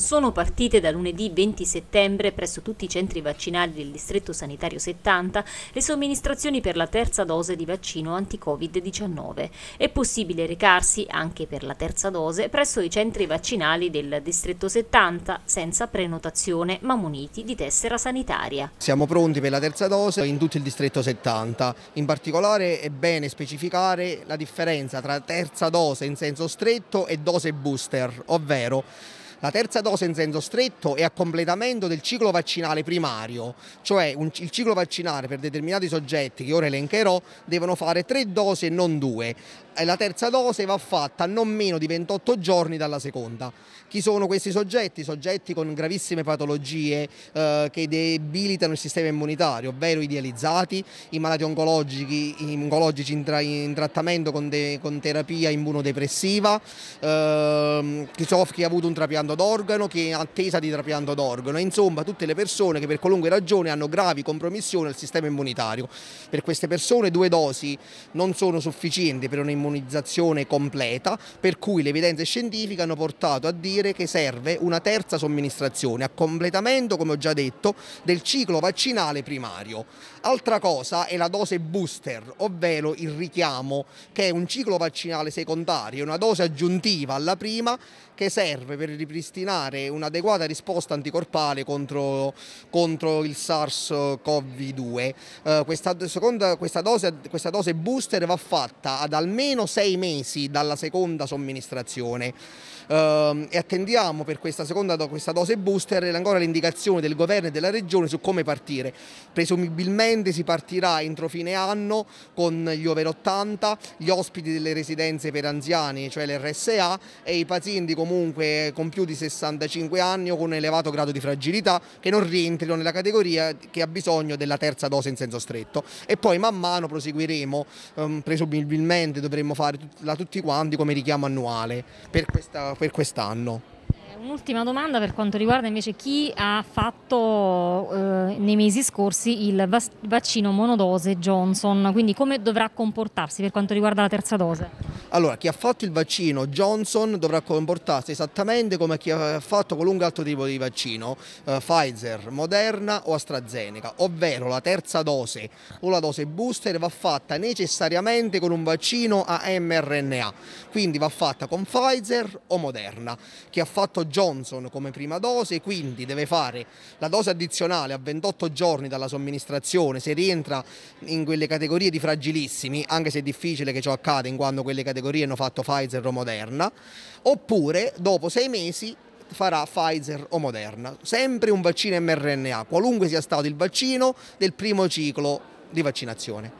sono partite da lunedì 20 settembre presso tutti i centri vaccinali del distretto sanitario 70 le somministrazioni per la terza dose di vaccino anti-Covid-19. È possibile recarsi anche per la terza dose presso i centri vaccinali del distretto 70 senza prenotazione ma muniti di tessera sanitaria. Siamo pronti per la terza dose in tutto il distretto 70. In particolare è bene specificare la differenza tra terza dose in senso stretto e dose booster, ovvero la terza dose in senso stretto e a completamento del ciclo vaccinale primario, cioè un, il ciclo vaccinale per determinati soggetti che ora elencherò devono fare tre dosi e non due. La terza dose va fatta non meno di 28 giorni dalla seconda. Chi sono questi soggetti? Soggetti con gravissime patologie eh, che debilitano il sistema immunitario, ovvero idealizzati, i malati oncologici, oncologici in, tra, in, trattamento con, de, con terapia immunodepressiva, eh, chi, soff- chi ha avuto un trapianto trapianto d'organo che è in attesa di trapianto d'organo e insomma tutte le persone che per qualunque ragione hanno gravi compromissioni al sistema immunitario. Per queste persone due dosi non sono sufficienti per un'immunizzazione completa, per cui le evidenze scientifiche hanno portato a dire che serve una terza somministrazione a completamento, come ho già detto, del ciclo vaccinale primario. Altra cosa è la dose booster, ovvero il richiamo, che è un ciclo vaccinale secondario, una dose aggiuntiva alla prima che serve per ripristinare ripristinare un'adeguata risposta anticorpale contro, contro il SARS-CoV-2. Eh, questa, seconda, questa, dose, questa dose booster va fatta ad almeno sei mesi dalla seconda somministrazione. Uh, e attendiamo per questa seconda questa dose booster ancora l'indicazione del governo e della regione su come partire. Presumibilmente si partirà entro fine anno con gli over 80, gli ospiti delle residenze per anziani, cioè l'RSA e i pazienti comunque compiuti di 65 anni o con un elevato grado di fragilità che non rientrino nella categoria che ha bisogno della terza dose in senso stretto. E poi man mano proseguiremo, ehm, presumibilmente dovremmo fare la tutti quanti come richiamo annuale per, questa, per quest'anno. Eh, un'ultima domanda per quanto riguarda invece chi ha fatto eh, nei mesi scorsi il vaccino monodose Johnson, quindi come dovrà comportarsi per quanto riguarda la terza dose? Allora, chi ha fatto il vaccino Johnson dovrà comportarsi esattamente come chi ha fatto qualunque altro tipo di vaccino, eh, Pfizer, Moderna o AstraZeneca, ovvero la terza dose o la dose booster va fatta necessariamente con un vaccino a mRNA, quindi va fatta con Pfizer o Moderna. Chi ha fatto Johnson come prima dose, quindi deve fare la dose addizionale a 28 giorni dalla somministrazione, se rientra in quelle categorie di fragilissimi, anche se è difficile che ciò accada in quando quelle categorie categorie hanno fatto Pfizer o Moderna, oppure dopo sei mesi farà Pfizer o Moderna, sempre un vaccino mRNA, qualunque sia stato il vaccino del primo ciclo di vaccinazione.